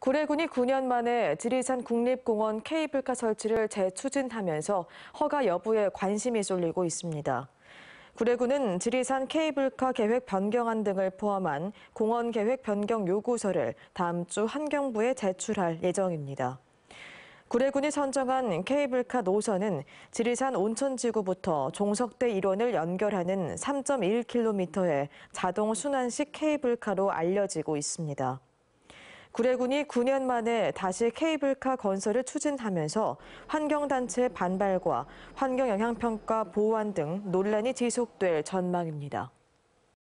구례군이 9년 만에 지리산 국립공원 케이블카 설치를 재추진하면서 허가 여부에 관심이 쏠리고 있습니다. 구례군은 지리산 케이블카 계획 변경안 등을 포함한 공원 계획 변경 요구서를 다음 주 환경부에 제출할 예정입니다. 구례군이 선정한 케이블카 노선은 지리산 온천지구부터 종석대 일원을 연결하는 3.1km의 자동 순환식 케이블카로 알려지고 있습니다. 구례군이 9년 만에 다시 케이블카 건설을 추진하면서 환경단체의 반발과 환경영향평가 보완 등 논란이 지속될 전망입니다.